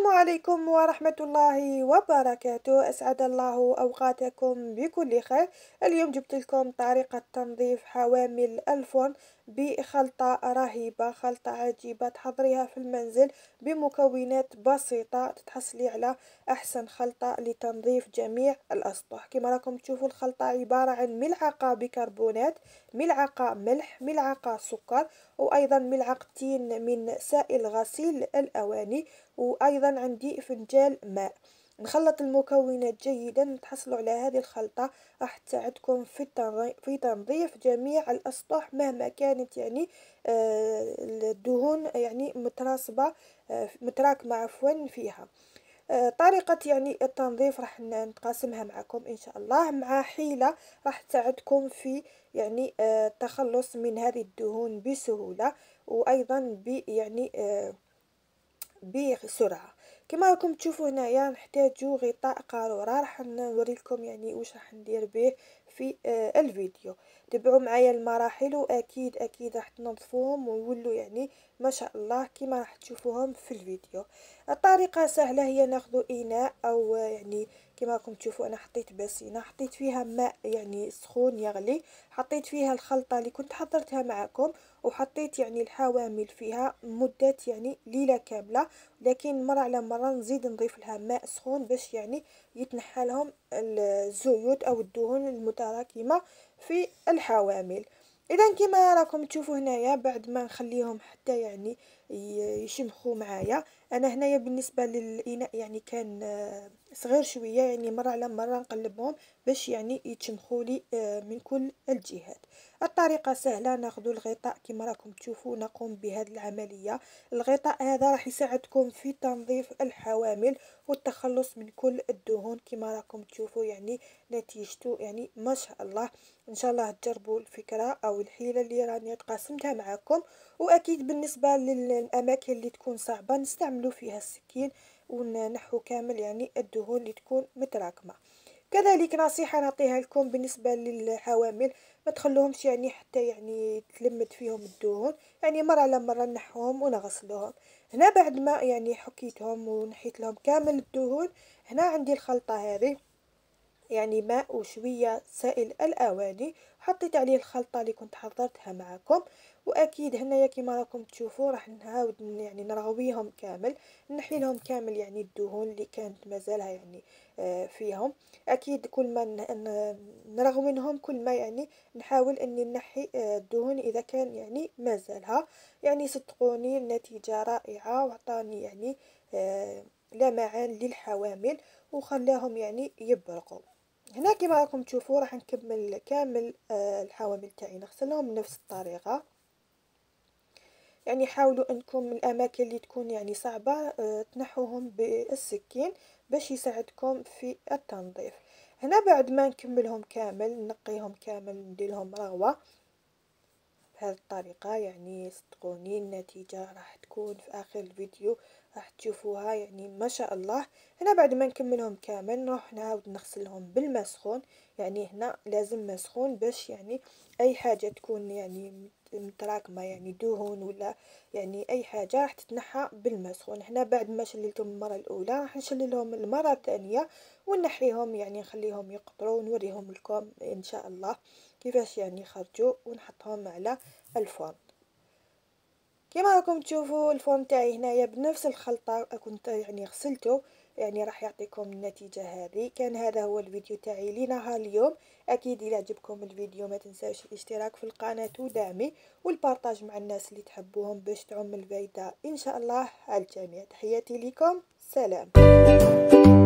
السلام عليكم ورحمة الله وبركاته أسعد الله أوقاتكم بكل خير اليوم جبت لكم طريقة تنظيف حوامل الفرن بخلطة رهيبة خلطة عجيبة تحضريها في المنزل بمكونات بسيطة تتحصلي على أحسن خلطة لتنظيف جميع الأسطح كما راكم تشوفوا الخلطة عبارة عن ملعقة بيكربونات ملعقة ملح ملعقة سكر وأيضا ملعقتين من سائل غسيل الأواني وأيضا عندي فنجال ماء نخلط المكونات جيدا تحصلوا على هذه الخلطة راح تساعدكم في في تنظيف جميع الأسطح مهما كانت يعني آه، الدهون يعني متراصبة آه، متراكمة عفوا فيها طريقة يعني التنظيف راح نتقاسمها معكم ان شاء الله مع حيلة راح تساعدكم في يعني آه، التخلص من هذه الدهون بسهولة وايضا بيعني بي آه، بسرعه كما راكم تشوفوا هنايا نحتاجو غطاء قاروره راح نوريلكم يعني واش راح ندير به في آه الفيديو تبعوا معايا المراحل واكيد اكيد راح تنظفوهم ويولوا يعني ما شاء الله كما راح تشوفوهم في الفيديو الطريقه سهله هي ناخذ اناء او يعني كما راكم تشوفوا انا حطيت بسينه حطيت فيها ماء يعني سخون يغلي حطيت فيها الخلطه اللي كنت حضرتها معكم وحطيت يعني الحوامل فيها مده يعني ليله كامله لكن مره على مره نزيد نضيف لها ماء سخون باش يعني يتنحى لهم الزيوت او الدهون المتراكمه في الحوامل اذا كما راكم تشوفوا هنايا بعد ما نخليهم حتى يعني يشمخوا معايا انا هنايا بالنسبه للاناء يعني كان آه، صغير شويه يعني مره على مره نقلبهم باش يعني يتشمخوا لي آه، من كل الجهات الطريقه سهله ناخذ الغطاء كما راكم تشوفوا نقوم بهذه العمليه الغطاء هذا راح يساعدكم في تنظيف الحوامل والتخلص من كل الدهون كما راكم تشوفوا يعني نتيجته يعني ما شاء الله ان شاء الله تجربوا الفكره او الحيله اللي راني تقاسمتها معكم واكيد بالنسبه لل الاماكن اللي تكون صعبه نستعملوا فيها السكين ونحو كامل يعني الدهون اللي تكون متراكمه كذلك نصيحه نعطيها لكم بالنسبه للحوامل ما تخلوهمش يعني حتى يعني تلمد فيهم الدهون يعني مره على مره نحوهم ونغسلوهم هنا بعد ما يعني حكيتهم ونحيت لهم كامل الدهون هنا عندي الخلطه هذه يعني ماء وشويه سائل الاواني حطيت عليه الخلطه اللي كنت حضرتها معكم واكيد هنايا كيما راكم تشوفوا راح نعاود يعني نرغويهم كامل نحي لهم كامل يعني الدهون اللي كانت مازالها يعني آه، فيهم اكيد كل ما نرغم منهم كل ما يعني نحاول اني نحي آه، الدهون اذا كان يعني مازالها يعني صدقوني النتيجه رائعه وعطاني يعني آه، لمعان للحوامل وخلاهم يعني يبرقوا هنا كما راكم تشوفوا راح نكمل كامل الحوامل تاعي نغسلهم بنفس الطريقه يعني حاولوا انكم من الاماكن اللي تكون يعني صعبه آه، تنحوهم بالسكين باش يساعدكم في التنظيف هنا بعد ما نكملهم كامل نقيهم كامل نديرهم رغوه بهذه الطريقة يعني صدقوني النتيجة راح تكون في آخر الفيديو راح تشوفوها يعني ما شاء الله هنا بعد ما نكملهم كامل نروح نعاود نغسلهم بالماء سخون يعني هنا لازم ماء سخون باش يعني أي حاجة تكون يعني متراكمة يعني دهون ولا يعني أي حاجة راح تتنحى بالماء سخون هنا بعد ما شللتهم المرة الأولى راح نشللهم المرة الثانية ونحريهم يعني نخليهم يقطروا ونوريهم لكم إن شاء الله كيفاش يعني خرجوا ونحطهم على الفرن كما راكم تشوفوا الفرن تاعي هنايا بنفس الخلطه كنت يعني غسلته يعني راح يعطيكم النتيجه هذه كان هذا هو الفيديو تاعي لنهار اليوم اكيد الى عجبكم الفيديو ما تنساوش الاشتراك في القناه ودعمي والبارطاج مع الناس اللي تحبوهم باش تعم الفايده ان شاء الله على الجميع تحياتي لكم سلام